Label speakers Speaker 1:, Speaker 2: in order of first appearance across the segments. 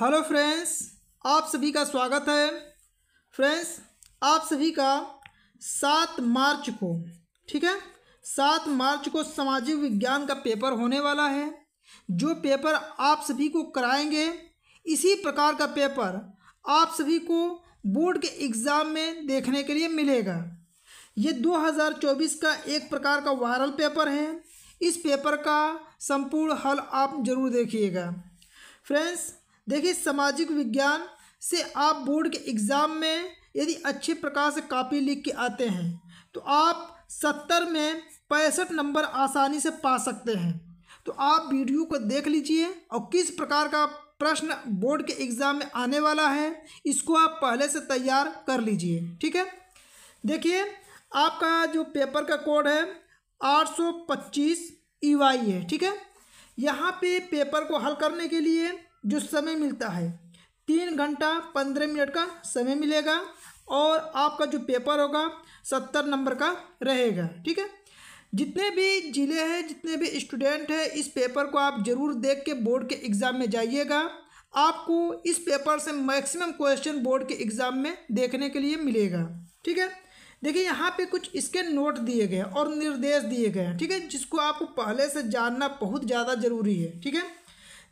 Speaker 1: hello friends आप सभी का स्वागत है फ्रेंड्स आप सभी का सात मार्च को ठीक है सात मार्च को सामाजिक विज्ञान का पेपर होने वाला है जो पेपर आप सभी को कराएंगे इसी प्रकार का पेपर आप सभी को बोर्ड के एग्ज़ाम में देखने के लिए मिलेगा ये 2024 का एक प्रकार का वायरल पेपर है इस पेपर का संपूर्ण हल आप जरूर देखिएगा फ्रेंड्स देखिए सामाजिक विज्ञान से आप बोर्ड के एग्ज़ाम में यदि अच्छे प्रकार से कापी लिख के आते हैं तो आप सत्तर में पैंसठ नंबर आसानी से पा सकते हैं तो आप वीडियो को देख लीजिए और किस प्रकार का प्रश्न बोर्ड के एग्ज़ाम में आने वाला है इसको आप पहले से तैयार कर लीजिए ठीक है देखिए आपका जो पेपर का कोड है आठ सौ पच्चीस ई e वाई है ठीक है यहाँ पे पेपर को हल करने के लिए जो समय मिलता है तीन घंटा पंद्रह मिनट का समय मिलेगा और आपका जो पेपर होगा सत्तर नंबर का रहेगा ठीक है जितने भी ज़िले हैं जितने भी स्टूडेंट हैं इस पेपर को आप ज़रूर देख के बोर्ड के एग्ज़ाम में जाइएगा आपको इस पेपर से मैक्सिमम क्वेश्चन बोर्ड के एग्ज़ाम में देखने के लिए मिलेगा ठीक है देखिए यहाँ पे कुछ इसके नोट दिए गए और निर्देश दिए गए हैं ठीक है जिसको आपको पहले से जानना बहुत ज़्यादा ज़रूरी है ठीक है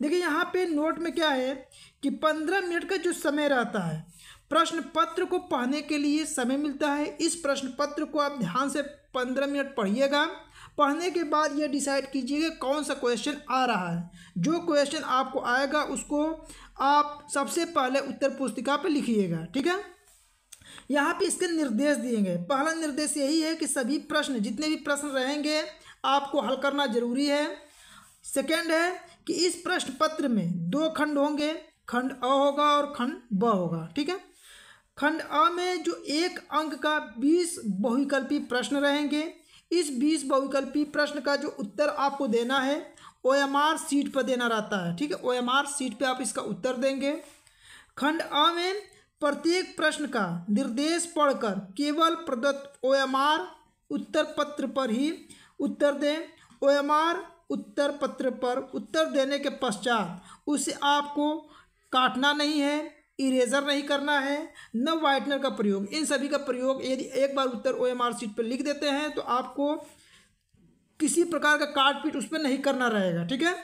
Speaker 1: देखिए यहाँ पे नोट में क्या है कि पंद्रह मिनट का जो समय रहता है प्रश्न पत्र को पढ़ने के लिए समय मिलता है इस प्रश्न पत्र को आप ध्यान से पंद्रह मिनट पढ़िएगा पढ़ने के बाद ये डिसाइड कीजिएगा कौन सा क्वेश्चन आ रहा है जो क्वेश्चन आपको आएगा उसको आप सबसे पहले उत्तर पुस्तिका पर लिखिएगा ठीक है यहाँ पे इसके निर्देश दिए गए पहला निर्देश यही है कि सभी प्रश्न जितने भी प्रश्न रहेंगे आपको हल करना जरूरी है सेकेंड है कि इस प्रश्न पत्र में दो खंड होंगे खंड अ होगा और खंड ब होगा ठीक है खंड अ में जो एक अंक का बीस बहुविकल्पी प्रश्न रहेंगे इस बीस बहुविकल्पी प्रश्न का जो उत्तर आपको देना है ओ एम आर सीट पर देना रहता है ठीक है ओ एम आर सीट पर आप इसका उत्तर देंगे खंड अ में प्रत्येक प्रश्न का निर्देश पढ़कर केवल प्रदत्त ओ एम आर उत्तर पत्र पर ही उत्तर दें ओ एम आर उत्तर पत्र पर उत्तर देने के पश्चात उसे आपको काटना नहीं है इरेजर नहीं करना है न वाइटनर का प्रयोग इन सभी का प्रयोग यदि एक बार उत्तर ओ एम आर सीट पर लिख देते हैं तो आपको किसी प्रकार का काट पीट उस पर नहीं करना रहेगा ठीक है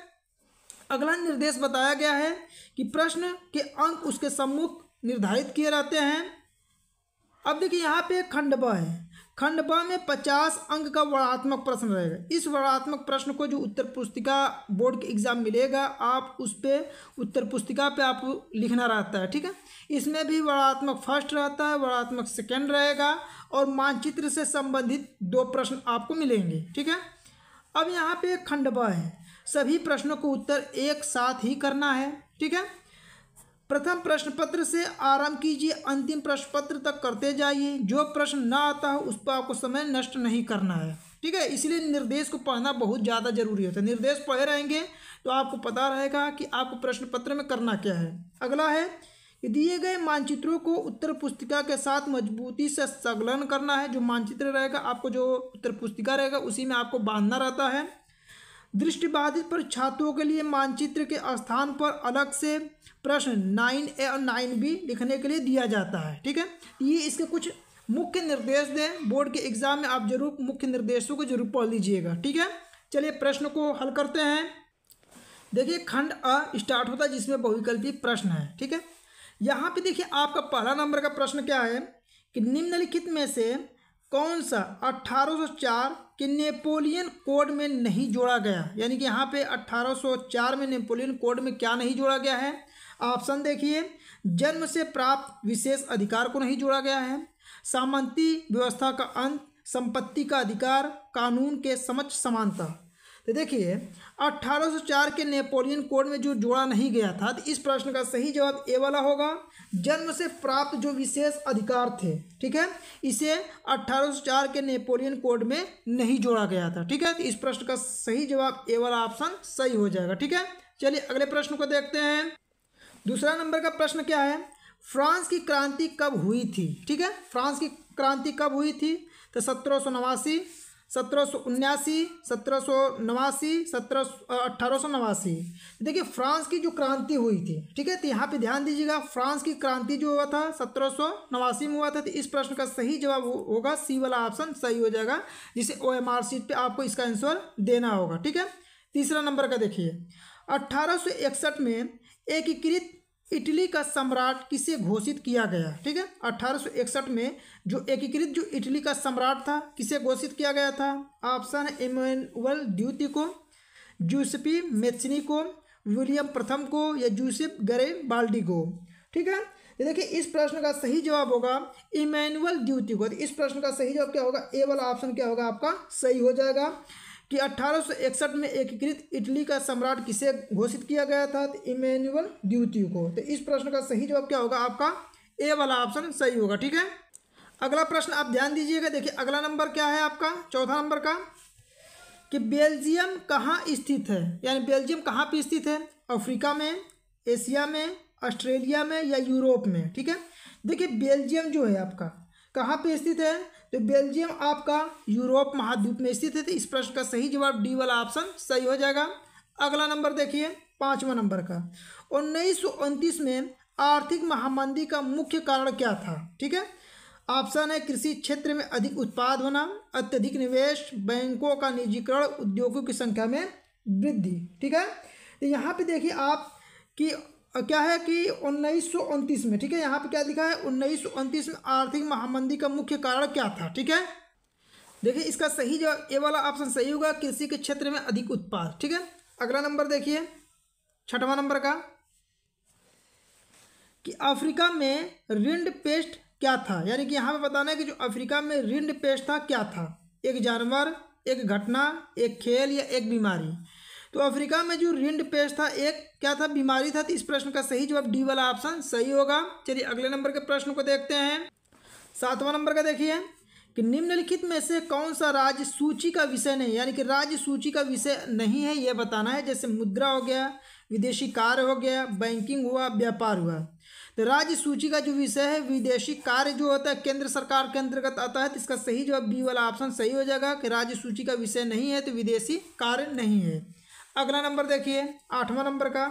Speaker 1: अगला निर्देश बताया गया है कि प्रश्न के अंक उसके सम्मुख निर्धारित किए रहते हैं अब देखिए यहाँ पे एक खंड ब है खंड ब में पचास अंक का वर्णात्मक प्रश्न रहेगा इस वर्णात्मक प्रश्न को जो उत्तर पुस्तिका बोर्ड के एग्ज़ाम मिलेगा आप उस पर उत्तर पुस्तिका पे आप लिखना रहता है ठीक है इसमें भी वर्णात्मक फर्स्ट रहता है वर्णात्मक सेकेंड रहेगा और मानचित्र से संबंधित दो प्रश्न आपको मिलेंगे ठीक है अब यहाँ पे खंड ब है सभी प्रश्नों को उत्तर एक साथ ही करना है ठीक है प्रथम प्रश्न पत्र से आरंभ कीजिए अंतिम प्रश्न पत्र तक करते जाइए जो प्रश्न ना आता हो उस पर आपको समय नष्ट नहीं करना है ठीक है इसलिए निर्देश को पढ़ना बहुत ज़्यादा जरूरी होता है निर्देश पढ़े रहेंगे तो आपको पता रहेगा कि आपको प्रश्न पत्र में करना क्या है अगला है कि दिए गए मानचित्रों को उत्तर पुस्तिका के साथ मजबूती से संलग्न करना है जो मानचित्र रहेगा आपको जो उत्तर पुस्तिका रहेगा उसी में आपको बांधना रहता है दृष्टिबाधित पर छात्रों के लिए मानचित्र के स्थान पर अलग से प्रश्न नाइन ए और नाइन बी लिखने के लिए दिया जाता है ठीक है ये इसके कुछ मुख्य निर्देश दें बोर्ड के एग्जाम में आप जरूर मुख्य निर्देशों को जरूर पढ़ लीजिएगा ठीक है चलिए प्रश्न को हल करते हैं देखिए खंड अ स्टार्ट होता है जिसमें बहुविकल्पी प्रश्न है ठीक है यहाँ पे देखिए आपका पहला नंबर का प्रश्न क्या है कि निम्नलिखित में से कौन सा अट्ठारह सौ चार कि नेपोलियन कोड में नहीं जोड़ा गया यानी कि यहाँ पे 1804 में नेपोलियन कोड में क्या नहीं जोड़ा गया है ऑप्शन देखिए जन्म से प्राप्त विशेष अधिकार को नहीं जोड़ा गया है सामंती व्यवस्था का अंत संपत्ति का अधिकार कानून के समक्ष समानता तो देखिए 1804 के नेपोलियन कोड में जो जोड़ा नहीं गया था तो इस प्रश्न का सही जवाब ए वाला होगा जन्म से प्राप्त जो विशेष अधिकार थे ठीक है इसे 1804 के नेपोलियन कोड में नहीं जोड़ा गया था ठीक है तो इस प्रश्न का सही जवाब ए वाला ऑप्शन सही हो जाएगा ठीक है चलिए अगले प्रश्न को देखते हैं दूसरा नंबर का प्रश्न क्या है फ्रांस की क्रांति कब हुई थी ठीक है फ्रांस की क्रांति कब हुई थी तो सत्रह सौ नवासी सत्रह सौ उन्यासी सत्रह सौ नवासी सत्रह अट्ठारह सौ नवासी देखिए फ्रांस की जो क्रांति हुई थी ठीक है तो यहाँ पे ध्यान दीजिएगा फ्रांस की क्रांति जो हुआ था सत्रह सौ नवासी में हुआ था तो इस प्रश्न का सही जवाब होगा सी वाला ऑप्शन सही हो जाएगा जिसे ओ एम आर सीट पर आपको इसका आंसर देना होगा ठीक है तीसरा नंबर का देखिए अट्ठारह में एकीकृत इटली का सम्राट किसे घोषित किया गया ठीक है 1861 में जो एकीकृत जो इटली का सम्राट था किसे घोषित किया गया था ऑप्शन इमोनुअल ड्यूती को जूसपी मेथनी को विलियम प्रथम को या जूसेफ गरे बाल्डी को ठीक है देखिए इस प्रश्न का सही जवाब होगा इमैनुअल ड्यूती को तो इस प्रश्न का सही जवाब क्या होगा ए वाला ऑप्शन क्या होगा आपका सही हो जाएगा कि 1861 में एकीकृत इटली का सम्राट किसे घोषित किया गया था तो इमेनुअल द्वितीय को तो इस प्रश्न का सही जवाब क्या होगा आपका ए वाला ऑप्शन सही होगा ठीक है अगला प्रश्न आप ध्यान दीजिएगा देखिए अगला नंबर क्या है आपका चौथा नंबर का कि बेल्जियम कहाँ स्थित है यानी बेल्जियम कहाँ पर स्थित है अफ्रीका में एशिया में ऑस्ट्रेलिया में या यूरोप में ठीक है देखिए बेल्जियम जो है आपका कहाँ पर स्थित है तो बेल्जियम आपका यूरोप महाद्वीप में स्थित है तो इस प्रश्न का सही जवाब डी वाला ऑप्शन सही हो जाएगा अगला नंबर देखिए पाँचवा नंबर का उन्नीस में आर्थिक महामंदी का मुख्य कारण क्या था ठीक है ऑप्शन है कृषि क्षेत्र में अधिक उत्पाद होना अत्यधिक निवेश बैंकों का निजीकरण उद्योगों की संख्या में वृद्धि ठीक है तो यहाँ पे देखिए आप कि क्या है कि उन्नीस में ठीक है यहाँ पे क्या लिखा है उन्नीस में आर्थिक महामंदी का मुख्य कारण क्या था ठीक है देखिए इसका सही जवाब ये वाला ऑप्शन सही होगा कृषि के क्षेत्र में अधिक उत्पाद ठीक है अगला नंबर देखिए छठवां नंबर का कि अफ्रीका में रिंड पेस्ट क्या था यानी कि यहाँ पे बताना है कि जो अफ्रीका में रिंड पेस्ट था क्या था एक जानवर एक घटना एक खेल या एक बीमारी तो अफ्रीका में जो रिंड पेस्ट था एक क्या था बीमारी था तो इस प्रश्न का सही जवाब डी वाला ऑप्शन सही होगा चलिए अगले नंबर के प्रश्न को देखते हैं सातवां नंबर का देखिए कि निम्नलिखित में से कौन सा राज्य सूची का विषय नहीं यानी कि राज्य सूची का विषय नहीं है ये बताना है जैसे मुद्रा हो गया विदेशी कार्य हो गया बैंकिंग हुआ व्यापार हुआ तो राज्य सूची का जो विषय है विदेशी कार्य जो होता है केंद्र सरकार के अंतर्गत आता है तो इसका सही जवाब बी वाला ऑप्शन सही हो जाएगा कि राज्य सूची का विषय नहीं है तो विदेशी कार्य नहीं है अगला नंबर देखिए आठवां नंबर का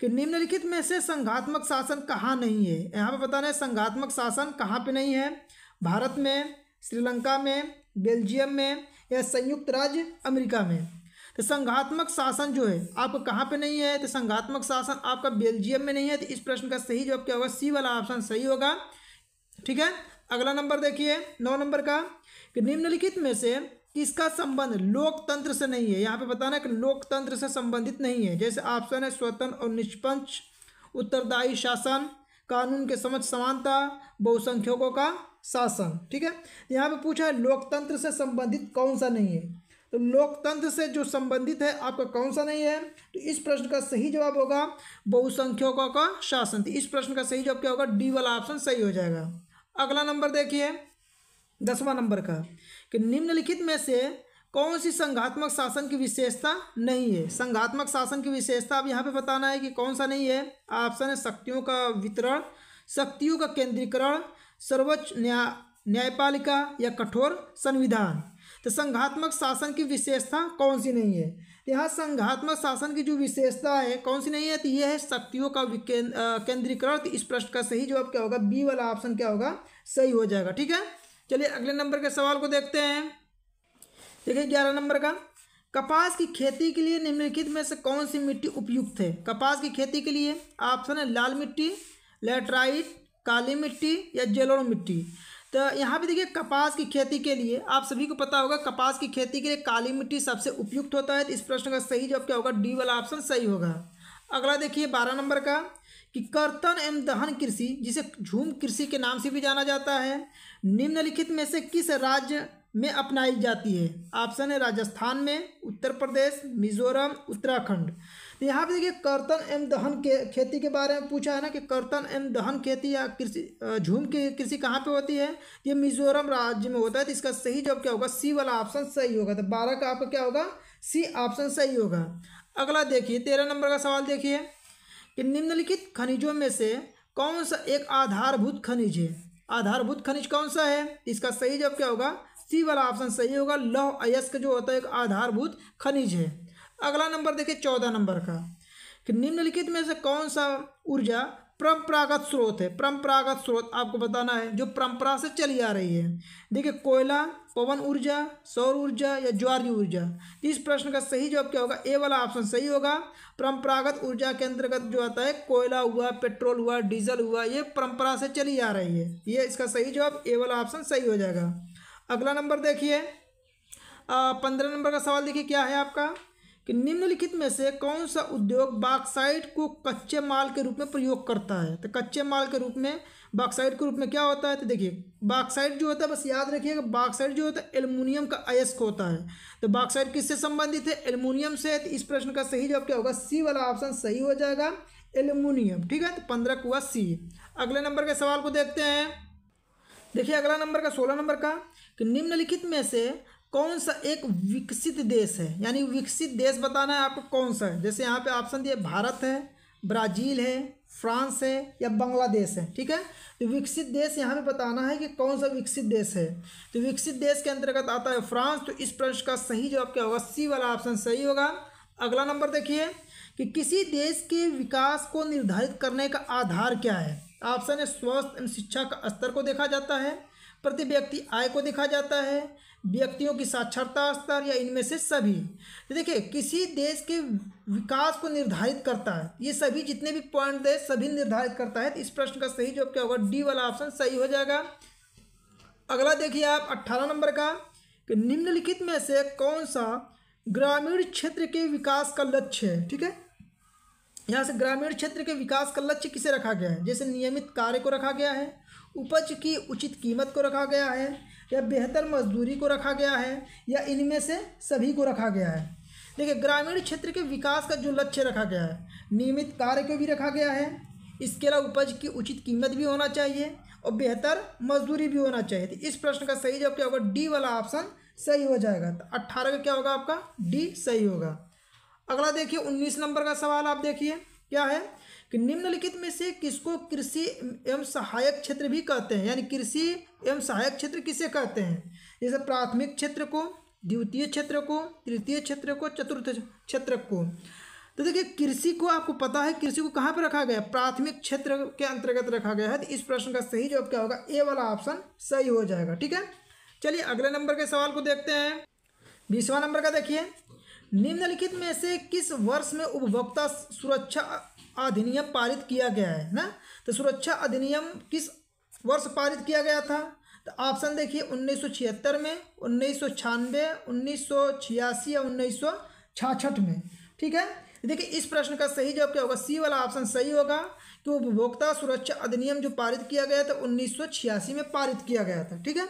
Speaker 1: कि निम्नलिखित में से संघात्मक शासन कहाँ नहीं है यहाँ पे बताना है संघात्मक शासन कहाँ पे नहीं है भारत में श्रीलंका में बेल्जियम में या संयुक्त राज्य अमेरिका में तो संघात्मक शासन जो है आपको कहाँ पे नहीं है तो संघात्मक शासन आपका बेल्जियम में नहीं है तो इस प्रश्न का सही जवाब क्या होगा सी वाला ऑप्शन सही होगा ठीक है अगला नंबर देखिए नौ नंबर का कि निम्नलिखित में से किसका संबंध लोकतंत्र से नहीं है यहाँ पे बताना कि लोकतंत्र से संबंधित नहीं है जैसे ऑप्शन है स्वतंत्र और निष्पक्ष उत्तरदायी शासन कानून के समझ समानता बहुसंख्यकों का शासन ठीक है यहाँ पे पूछा है लोकतंत्र से संबंधित कौन सा नहीं है तो लोकतंत्र से जो संबंधित है आपका कौन सा नहीं है तो इस प्रश्न का सही जवाब होगा बहुसंख्यकों का शासन तो इस प्रश्न का सही जवाब क्या होगा डी वाला ऑप्शन सही हो जाएगा अगला नंबर देखिए दसवां नंबर का कि निम्नलिखित में से कौन सी संघात्मक शासन की विशेषता नहीं है संघात्मक शासन की विशेषता अब यहाँ पे बताना है कि कौन सा नहीं है ऑप्शन है शक्तियों का वितरण शक्तियों का केंद्रीकरण सर्वोच्च न्याय न्यायपालिका या कठोर संविधान तो संघात्मक शासन की विशेषता कौन सी नहीं है तो यहाँ संघात्मक शासन की जो विशेषता है कौन सी नहीं है तो यह है शक्तियों का केंद्रीकरण तो इस प्रश्न का सही जवाब क्या होगा बी वाला ऑप्शन क्या होगा सही हो जाएगा ठीक है चलिए अगले नंबर के सवाल को देखते हैं देखिए ग्यारह नंबर का कपास की खेती के लिए निम्नलिखित में से कौन सी मिट्टी उपयुक्त है कपास की खेती के लिए ऑप्शन है लाल मिट्टी लेटराइट काली मिट्टी या जेलोड़ मिट्टी तो यहाँ पे देखिए कपास की खेती के लिए आप सभी को पता होगा कपास की खेती के लिए काली मिट्टी सबसे उपयुक्त होता है इस प्रश्न का सही जवाब क्या होगा डी वाला ऑप्शन सही होगा अगला देखिए बारह नंबर का कि कर्तन एवं दहन कृषि जिसे झूम कृषि के नाम से भी जाना जाता है निम्नलिखित में से किस राज्य में अपनाई जाती है ऑप्शन है राजस्थान में उत्तर प्रदेश मिजोरम उत्तराखंड तो यहाँ पे देखिए कर्तन एवं दहन के खेती के बारे में पूछा है ना कि कर्तन एवं दहन खेती या कृषि झूम की कृषि कहाँ पे होती है ये मिजोरम राज्य में होता है तो इसका सही जवाब क्या होगा सी वाला ऑप्शन सही होगा तो बारह का आपका क्या होगा सी ऑप्शन सही होगा अगला देखिए तेरह नंबर का सवाल देखिए कि निम्नलिखित खनिजों में से कौन सा एक आधारभूत खनिज है आधारभूत खनिज कौन सा है इसका सही जवाब क्या होगा सी वाला ऑप्शन सही होगा लौह अयस्क जो होता है एक आधारभूत खनिज है अगला नंबर देखिए चौदह नंबर का कि निम्नलिखित में से कौन सा ऊर्जा परंपरागत स्रोत है परंपरागत स्रोत आपको बताना है जो परंपरा से चली आ रही है देखिए कोयला पवन ऊर्जा सौर ऊर्जा या ज्वार ऊर्जा तो इस प्रश्न का सही जवाब क्या होगा ए वाला ऑप्शन सही होगा परंपरागत ऊर्जा के अंतर्गत जो आता है कोयला हुआ पेट्रोल हुआ डीजल हुआ ये परंपरा से चली आ रही है ये इसका सही जवाब ए वाला ऑप्शन सही हो जाएगा अगला नंबर देखिए पंद्रह नंबर का सवाल देखिए क्या है आपका कि निम्नलिखित में से कौन सा उद्योग बाक्साइड को कच्चे माल के रूप में प्रयोग करता है तो कच्चे माल के रूप में बाक्साइट के रूप में क्या होता है तो देखिए बाक्साइड जो होता है बस याद रखिएगा बाक्साइड जो होता है एल्युमिनियम का अयस्क होता है तो बाक्साइड किससे संबंधित है एल्युमिनियम से तो इस प्रश्न का सही जवाब क्या होगा सी वाला ऑप्शन सही हो जाएगा एल्युमिनियम ठीक है तो पंद्रह कुआ सी अगले नंबर के सवाल को देखते हैं देखिए अगला नंबर का सोलह नंबर का कि निम्नलिखित में से कौन सा एक विकसित देश है यानी विकसित देश बताना है आपको कौन सा है जैसे यहाँ पे ऑप्शन दिए भारत है ब्राज़ील है फ्रांस है या बांग्लादेश है ठीक है तो विकसित देश यहाँ पे बताना है कि कौन सा विकसित देश है तो विकसित देश के अंतर्गत आता है फ्रांस तो इस प्रश्न का सही जवाब क्या होगा सी वाला ऑप्शन सही होगा अगला नंबर देखिए कि किसी देश के विकास को निर्धारित करने का आधार क्या है ऑप्शन है स्वास्थ्य एवं शिक्षा का स्तर को देखा जाता है प्रति व्यक्ति आय को देखा जाता है व्यक्तियों की साक्षरता स्तर या इनमें से सभी तो देखिए किसी देश के विकास को निर्धारित करता है ये सभी जितने भी पॉइंट दे सभी निर्धारित करता है तो इस प्रश्न का सही जवाब क्या होगा डी वाला ऑप्शन सही हो जाएगा अगला देखिए आप अट्ठारह नंबर का कि निम्नलिखित में से कौन सा ग्रामीण क्षेत्र के विकास का लक्ष्य है ठीक है यहाँ से ग्रामीण क्षेत्र के विकास का लक्ष्य किसे रखा गया है जैसे नियमित कार्य को रखा गया है उपज की उचित कीमत को रखा गया है या बेहतर मजदूरी को रखा गया है या इनमें से सभी को रखा गया है देखिए ग्रामीण क्षेत्र के विकास का जो लक्ष्य रखा गया है नियमित कार्य को भी रखा गया है इसके अलावा उपज की उचित कीमत भी होना चाहिए और बेहतर मजदूरी भी होना चाहिए तो इस प्रश्न का सही जवाब क्या होगा डी वाला ऑप्शन सही हो जाएगा तो अट्ठारह का क्या होगा आपका डी सही होगा अगला देखिए उन्नीस नंबर का सवाल आप देखिए क्या है कि निम्नलिखित में से किसको कृषि एवं सहायक क्षेत्र भी कहते हैं यानी कृषि एवं सहायक क्षेत्र किसे कहते हैं जैसे प्राथमिक क्षेत्र को द्वितीय क्षेत्र को तृतीय क्षेत्र को चतुर्थ क्षेत्र को तो देखिए कृषि को आपको पता है कृषि को कहाँ पर रखा गया प्राथमिक क्षेत्र के अंतर्गत रखा गया है तो इस प्रश्न का सही जवाब क्या होगा ए वाला ऑप्शन सही हो जाएगा ठीक है चलिए अगले नंबर के सवाल को देखते हैं बीसवा नंबर का देखिए निम्नलिखित में से किस वर्ष में उपभोक्ता सुरक्षा अधिनियम पारित किया गया है ना तो सुरक्षा अधिनियम किस वर्ष पारित किया गया था तो ऑप्शन देखिए 1976 में उन्नीस सौ छियानवे उन्नीस सौ छियासी या उन्नीस सौ छाछठ में ठीक है देखिए इस प्रश्न का सही जवाब क्या होगा सी वाला ऑप्शन सही होगा कि उपभोक्ता सुरक्षा अधिनियम जो पारित किया गया था उन्नीस में पारित किया गया था ठीक है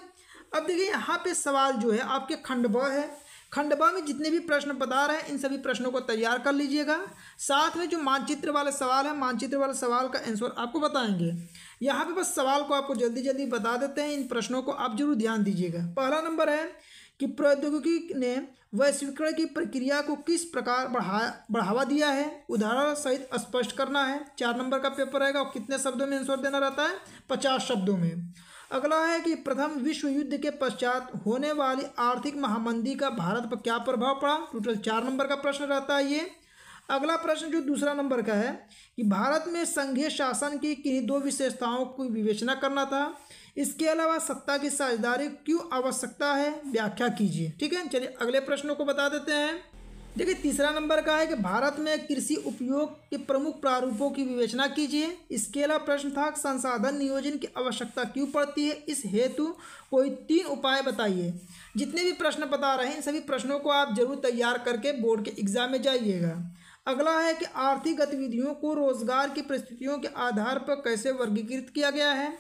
Speaker 1: अब देखिए यहाँ पे सवाल जो है आपके खंड ब है खंडवा में जितने भी प्रश्न बता रहे हैं इन सभी प्रश्नों को तैयार कर लीजिएगा साथ में जो मानचित्र वाले सवाल है मानचित्र वाले सवाल का आंसर आपको बताएंगे यहाँ पे बस सवाल को आपको जल्दी जल्दी बता देते हैं इन प्रश्नों को आप जरूर ध्यान दीजिएगा पहला नंबर है कि प्रौद्योगिकी ने वैश्वीकरण की प्रक्रिया को किस प्रकार बढ़ा बढ़ावा दिया है उदाहरण सहित स्पष्ट करना है चार नंबर का पेपर रहेगा और कितने शब्दों में आंसर देना रहता है पचास शब्दों में अगला है कि प्रथम विश्व युद्ध के पश्चात होने वाली आर्थिक महामंदी का भारत पर क्या प्रभाव पड़ा टोटल चार नंबर का प्रश्न रहता है ये अगला प्रश्न जो दूसरा नंबर का है कि भारत में संघीय शासन की किन्हीं दो विशेषताओं की विवेचना करना था इसके अलावा सत्ता की साझेदारी क्यों आवश्यकता है व्याख्या कीजिए ठीक है चलिए अगले प्रश्नों को बता देते हैं देखिए तीसरा नंबर का है कि भारत में कृषि उपयोग के प्रमुख प्रारूपों की विवेचना कीजिए इसके अलावा प्रश्न था संसाधन नियोजन की आवश्यकता क्यों पड़ती है इस हेतु कोई तीन उपाय बताइए जितने भी प्रश्न बता रहे हैं इन सभी प्रश्नों को आप जरूर तैयार करके बोर्ड के एग्जाम में जाइएगा अगला है कि आर्थिक गतिविधियों को रोजगार की परिस्थितियों के आधार पर कैसे वर्गीकृत किया गया है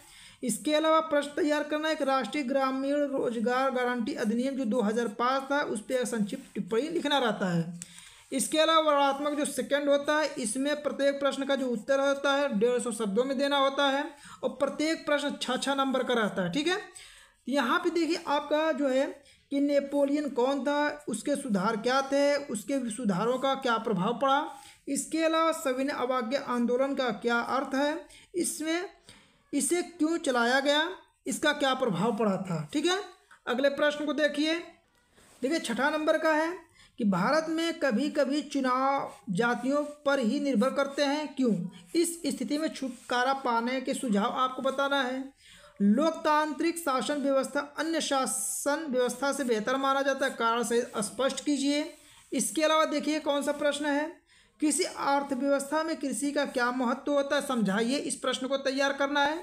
Speaker 1: इसके अलावा प्रश्न तैयार करना एक राष्ट्रीय ग्रामीण रोजगार गारंटी अधिनियम जो 2005 था उस पर संक्षिप्त टिप्पणी लिखना रहता है इसके अलावा वर्णात्मक जो सेकंड होता है इसमें प्रत्येक प्रश्न का जो उत्तर होता है डेढ़ सौ शब्दों में देना होता है और प्रत्येक प्रश्न छः छः नंबर का रहता है ठीक है यहाँ पर देखिए आपका जो है कि नेपोलियन कौन था उसके सुधार क्या थे उसके सुधारों का क्या प्रभाव पड़ा इसके अलावा सविनय अवाज्ञा आंदोलन का क्या अर्थ है इसमें इसे क्यों चलाया गया इसका क्या प्रभाव पड़ा था ठीक है अगले प्रश्न को देखिए देखिए छठा नंबर का है कि भारत में कभी कभी चुनाव जातियों पर ही निर्भर करते हैं क्यों इस स्थिति में छुटकारा पाने के सुझाव आपको बताना है लोकतांत्रिक शासन व्यवस्था अन्य शासन व्यवस्था से बेहतर माना जाता है कारण से स्पष्ट कीजिए इसके अलावा देखिए कौन सा प्रश्न है किसी अर्थव्यवस्था में कृषि का क्या महत्व होता है समझाइए इस प्रश्न को तैयार करना है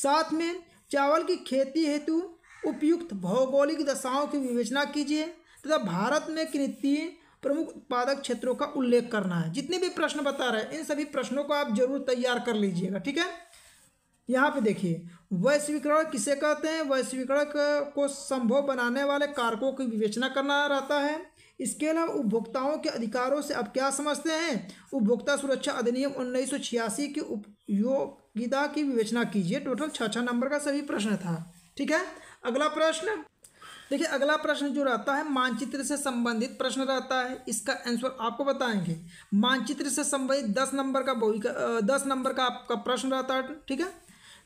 Speaker 1: साथ में चावल की खेती हेतु उपयुक्त भौगोलिक दशाओं की विवेचना कीजिए तथा भारत में तीन प्रमुख उत्पादक क्षेत्रों का उल्लेख करना है जितने भी प्रश्न बता रहे हैं इन सभी प्रश्नों को आप जरूर तैयार कर लीजिएगा ठीक है यहाँ पे देखिए वैश्वीकरण किसे कहते हैं वैश्वीकरण को संभव बनाने वाले कारकों की विवेचना करना रहता है इसके अलावा उपभोक्ताओं के अधिकारों से आप क्या समझते हैं उपभोक्ता सुरक्षा अधिनियम उन्नीस सौ छियासी की उपयोगिता की विवेचना कीजिए टोटल छः छः नंबर का सभी प्रश्न था ठीक है अगला प्रश्न देखिए अगला प्रश्न जो रहता है मानचित्र से संबंधित प्रश्न रहता है इसका आंसर आपको बताएंगे मानचित्र से संबंधित दस नंबर का बहुत दस नंबर का आपका प्रश्न रहता है ठीक है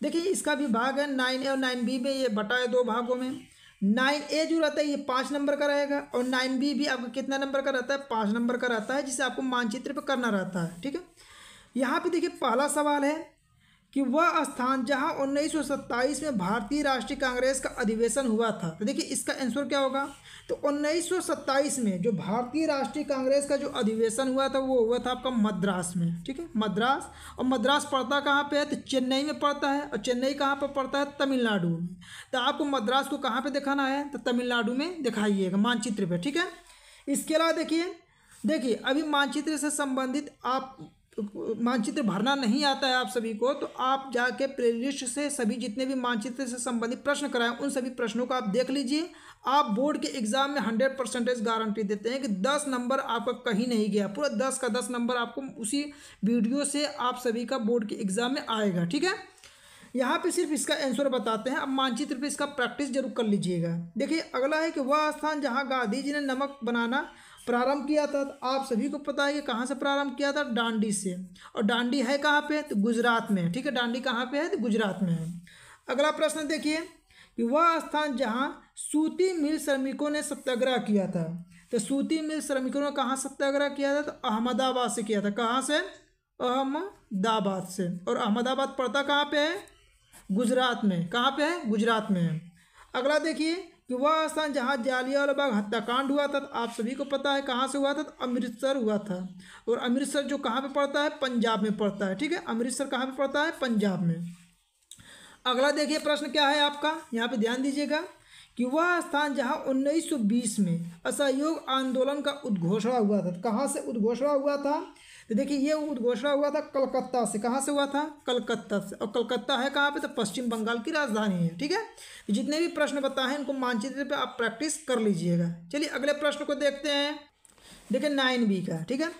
Speaker 1: देखिए इसका भी भाग है नाइन ए और नाइन बी में ये बटा है दो भागों में नाइन ए जो रहता है ये पाँच नंबर का रहेगा और नाइन बी भी आपका कितना नंबर का रहता है पाँच नंबर का रहता है जिसे आपको मानचित्र पर करना रहता है ठीक है यहाँ पे देखिए पहला सवाल है कि वह स्थान जहां 1927 में भारतीय राष्ट्रीय कांग्रेस का अधिवेशन हुआ था तो देखिए इसका आंसर क्या होगा तो 1927 में जो भारतीय राष्ट्रीय कांग्रेस का जो अधिवेशन हुआ था वो हुआ था आपका मद्रास में ठीक है मद्रास और मद्रास पड़ता कहाँ पे है तो चेन्नई में पड़ता है और चेन्नई कहाँ पर पड़ता है तमिलनाडु में तो आपको मद्रास को कहाँ पर दिखाना है तो तमिलनाडु में दिखाइएगा मानचित्र पर ठीक है इसके अलावा देखिए देखिए अभी मानचित्र से संबंधित आप मानचित्र भरना नहीं आता है आप सभी को तो आप जाके प्ले लिस्ट से सभी जितने भी मानचित्र से संबंधित प्रश्न कराएं उन सभी प्रश्नों को आप देख लीजिए आप बोर्ड के एग्जाम में हंड्रेड परसेंटेज गारंटी देते हैं कि दस नंबर आपका कहीं नहीं गया पूरा दस का दस नंबर आपको उसी वीडियो से आप सभी का बोर्ड के एग्जाम में आएगा ठीक है यहाँ पे सिर्फ इसका आंसर बताते हैं अब मानचित्र पे इसका प्रैक्टिस जरूर कर लीजिएगा देखिए अगला है कि वह स्थान जहाँ गांधी जी ने नमक बनाना प्रारंभ किया था तो आप सभी को पता है कि कहाँ से प्रारंभ किया था डांडी से और डांडी है कहाँ पे तो गुजरात में ठीक है डांडी कहाँ पे है तो गुजरात में है अगला प्रश्न देखिए कि वह स्थान जहाँ सूती मिल श्रमिकों ने सत्याग्रह किया था तो सूती मिल श्रमिकों ने कहाँ सत्याग्रह किया था तो अहमदाबाद से किया था कहाँ से अहमदाबाद से और अहमदाबाद पड़ता कहाँ पर है गुजरात में कहाँ पर है गुजरात में है अगला देखिए कि वह स्थान जहाँ जालियावाला बाग हत्याकांड हुआ था तो आप सभी को पता है कहाँ से हुआ था तो अमृतसर हुआ था और अमृतसर जो कहाँ पे पड़ता है पंजाब में पड़ता है ठीक है अमृतसर कहाँ पे पड़ता है पंजाब में अगला देखिए प्रश्न क्या है आपका यहाँ पे ध्यान दीजिएगा कि वह स्थान जहाँ 1920 में असहयोग आंदोलन का उद्घोषणा हुआ था तो कहाँ से उद्घोषणा हुआ था तो देखिए ये उद्घोषणा हुआ था कलकत्ता से कहाँ से हुआ था कलकत्ता से और कलकत्ता है कहाँ पे तो पश्चिम बंगाल की राजधानी है ठीक है तो जितने भी प्रश्न बताए हैं इनको मानचित्र पे आप प्रैक्टिस कर लीजिएगा चलिए अगले प्रश्न को देखते हैं देखिए नाइन बी का ठीक है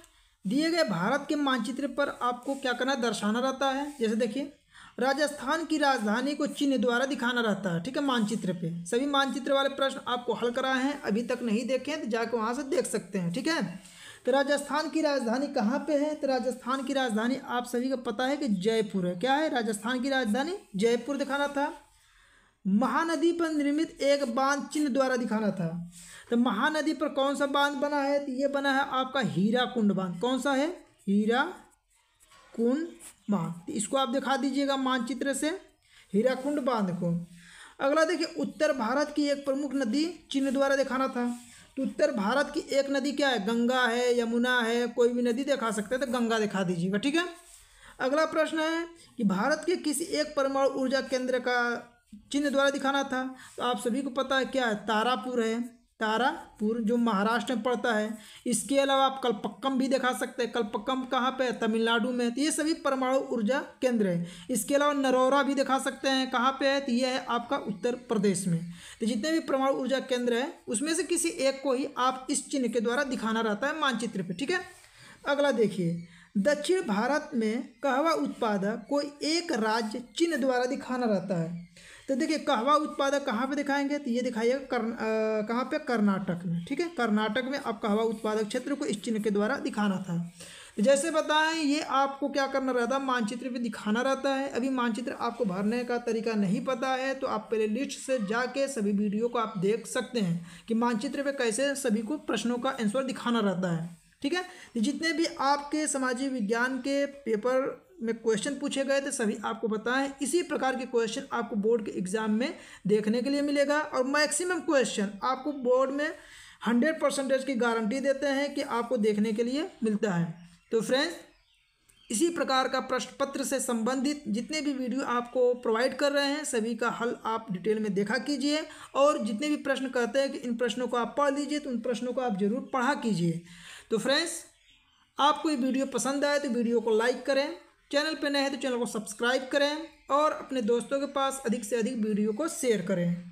Speaker 1: दिए गए भारत के मानचित्र पर आपको क्या करना दर्शाना रहता है जैसे देखिए राजस्थान की राजधानी को चिन्ह द्वारा दिखाना रहता है ठीक है मानचित्र पे सभी मानचित्र वाले प्रश्न आपको हल कराए हैं अभी तक नहीं देखे हैं तो जाके वहाँ से देख सकते हैं ठीक है तो राजस्थान की राजधानी कहाँ पे है तो राजस्थान की राजधानी आप सभी को पता है कि जयपुर है क्या है राजस्थान की राजधानी जयपुर दिखाना था महानदी पर निर्मित एक बांध चिन्ह द्वारा दिखाना था तो महानदी पर कौन सा बांध बना है तो ये बना है आपका हीरा कुंड बांध कौन सा है हीरा कुंड बांध तो इसको आप दिखा दीजिएगा मानचित्र से हीरा कुंड बांध को अगला देखिए उत्तर भारत की एक प्रमुख नदी चिन्ह द्वारा दिखाना था तो उत्तर भारत की एक नदी क्या है गंगा है यमुना है कोई भी नदी दिखा सकते हैं तो गंगा दिखा दीजिएगा ठीक है अगला प्रश्न है कि भारत के किसी एक परमाणु ऊर्जा केंद्र का चिन्ह द्वारा दिखाना था तो आप सभी को पता है क्या है तारापुर है तारापुर जो महाराष्ट्र में पड़ता है इसके अलावा आप कलपक्कम भी दिखा सकते हैं कलपक्कम कहाँ पे है तमिलनाडु में तो ये सभी परमाणु ऊर्जा केंद्र है इसके अलावा नरोरा भी दिखा सकते हैं कहाँ पे है तो ये है आपका उत्तर प्रदेश में तो जितने भी परमाणु ऊर्जा केंद्र है उसमें से किसी एक को ही आप इस चिन्ह के द्वारा दिखाना रहता है मानचित्र पर ठीक है अगला देखिए दक्षिण भारत में कहवा उत्पादक कोई एक राज्य चिन्ह द्वारा दिखाना रहता है तो देखिए कहवा उत्पादक कहाँ पे दिखाएंगे तो ये दिखाइएगा कर कहाँ पे कर्नाटक में ठीक है कर्नाटक में अब कहवा उत्पादक क्षेत्र को इस चिन्ह के द्वारा दिखाना था तो जैसे बताएं ये आपको क्या करना रहता है मानचित्र पे दिखाना रहता है अभी मानचित्र आपको भरने का तरीका नहीं पता है तो आप पहले लिस्ट से जाके सभी वीडियो को आप देख सकते हैं कि मानचित्र पे कैसे सभी को प्रश्नों का आंसर दिखाना रहता है ठीक है तो जितने भी आपके सामाजिक विज्ञान के पेपर में क्वेश्चन पूछे गए थे सभी आपको बताएं इसी प्रकार के क्वेश्चन आपको बोर्ड के एग्ज़ाम में देखने के लिए मिलेगा और मैक्सिमम क्वेश्चन आपको बोर्ड में हंड्रेड परसेंटेज की गारंटी देते हैं कि आपको देखने के लिए मिलता है तो फ्रेंड्स इसी प्रकार का प्रश्न पत्र से संबंधित जितने भी वीडियो आपको प्रोवाइड कर रहे हैं सभी का हल आप डिटेल में देखा कीजिए और जितने भी प्रश्न कहते हैं कि इन प्रश्नों को आप पढ़ लीजिए तो उन प्रश्नों को आप जरूर पढ़ा कीजिए तो फ्रेंड्स आपको ये वीडियो पसंद आए तो वीडियो को लाइक करें चैनल पर नए हैं तो चैनल को सब्सक्राइब करें और अपने दोस्तों के पास अधिक से अधिक वीडियो को शेयर करें